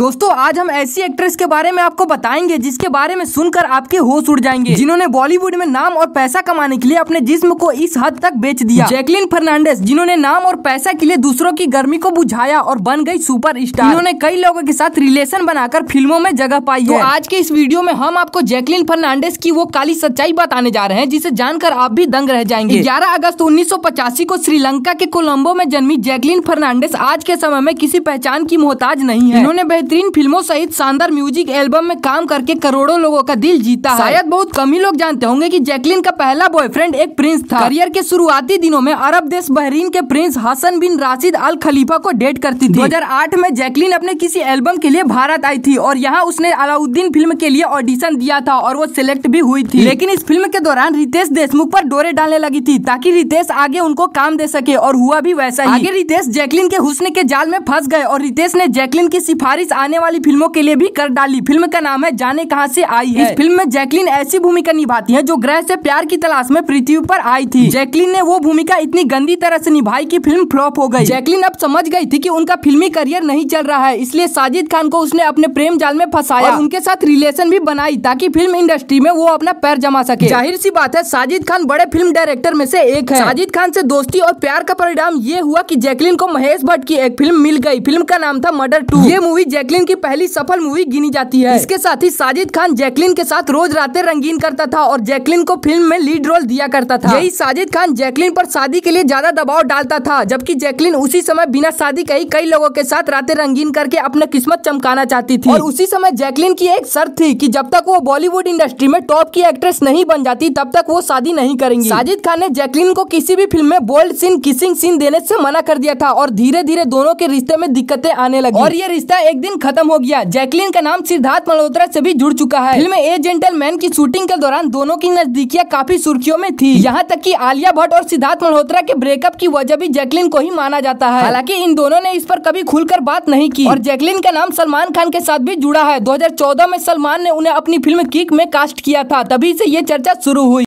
दोस्तों आज हम ऐसी एक्ट्रेस के बारे में आपको बताएंगे जिसके बारे में सुनकर आपके होश उड़ जाएंगे जिन्होंने बॉलीवुड में नाम और पैसा कमाने के लिए अपने जिस्म को इस हद तक बेच दिया जैकलिन फर्नांडिस जिन्होंने नाम और पैसा के लिए दूसरों की गर्मी को बुझाया और बन गई सुपर स्टार इन्होंने कई लोगों के साथ रिलेशन बनाकर फिल्मों में जगह पाई तो है आज के इस वीडियो में हम आपको जैकलिन फर्नांडिस की वो काली सच्चाई बताने जा रहे हैं जिसे जानकर आप भी दंग रह जाएंगे ग्यारह अगस्त उन्नीस को श्रीलंका के कोलम्बो में जन्मी जैकलिन फर्नांडिस आज के समय में किसी पहचान की मोहताज नहीं है इन्होंने बेहतरीन फिल्मों सहित शानदार म्यूजिक एल्बम में काम करके करोड़ों लोगों का दिल जीता है शायद बहुत कम ही लोग जानते होंगे कि जैकलिन का पहला बॉयफ्रेंड एक प्रिंस था करियर के शुरुआती दिनों में अरब देश बहरीन के prince Hassan bin Rashid Al Khalifa को डेट करती थी दो में जैकलिन अपने किसी एल्बम के लिए भारत आई थी और यहाँ उसने अलाउद्दीन फिल्म के लिए ऑडिशन दिया था और वो सिलेक्ट भी हुई थी लेकिन इस फिल्म के दौरान रितेश देशमुख पर डोरे डालने लगी थी ताकि रितेश आगे उनको काम दे सके और हुआ भी वैसा ही आगे रितेश जैकलिन के हुस्न के जाल में फंस गए और रितेश ने जैकलिन की सिफारिश आने वाली फिल्मों के लिए भी कर डाली फिल्म का नाम है जाने कहाँ से आई है इस फिल्म में जैकलीन ऐसी भूमिका निभाती है जो ग्रह से प्यार की तलाश में पृथ्वी पर आई थी जैकलीन ने वो भूमिका इतनी गंदी तरह से निभाई कि फिल्म फ्लॉप हो गई जैकलिन अब समझ गई थी कि उनका फिल्मी करियर नहीं चल रहा है इसलिए साजिद खान को उसने अपने प्रेम जाल में फंसाया उनके साथ रिलेशन भी बनाई ताकि फिल्म इंडस्ट्री में वो अपना पैर जमा सके जाहिर सी बात है साजिद खान बड़े फिल्म डायरेक्टर में से एक है साजिद खान से दोस्ती और प्यार का परिणाम ये हुआ कि जैकलीन को महेश भट्ट की एक फिल्म मिल गई फिल्म का नाम था मर्डर टू ये मूवी जैकलिन की पहली सफल मूवी गिनी जाती है इसके साथ ही साजिद खान जैकलिन के साथ रोज रातें रंगीन करता था और जैकलिन को फिल्म में लीड रोल दिया करता था यही साजिद खान जैकलिन पर शादी के लिए ज्यादा दबाव डालता था जबकि जैकलिन उसी समय बिना शादी कही कई लोगों के साथ रातें रंगीन करके अपना किस्मत चमकाना चाहती थी और उसी समय जैकलिन की एक शर्त थी की जब तक वो बॉलीवुड इंडस्ट्री में टॉप की एक्ट्रेस नहीं बन जाती तब तक वो शादी नहीं करेंगी साजिद खान ने जैकलिन को किसी भी फिल्म में बोल्ड सीन किसिंग सीन देने से मना कर दिया था और धीरे धीरे दोनों के रिश्ते में दिक्कतें आने लगी और ये रिश्ता एक दिन जैकलिन खत्म हो गया जैकलिन का नाम सिद्धार्थ मल्होत्रा से भी जुड़ चुका है फिल्म ए जेंटलमैन की शूटिंग के दौरान दोनों की नजदीकियां काफी सुर्खियों में थी यहाँ तक की आलिया भट्ट और सिद्धार्थ मल्होत्रा के ब्रेकअप की वजह भी जैकलिन को ही माना जाता है हालांकि इन दोनों ने इस पर कभी खुलकर बात नहीं की और जैकलिन का नाम सलमान खान के साथ भी जुड़ा है दो में सलमान ने उन्हें अपनी फिल्म किक में कास्ट किया था तभी से ये चर्चा शुरू हुई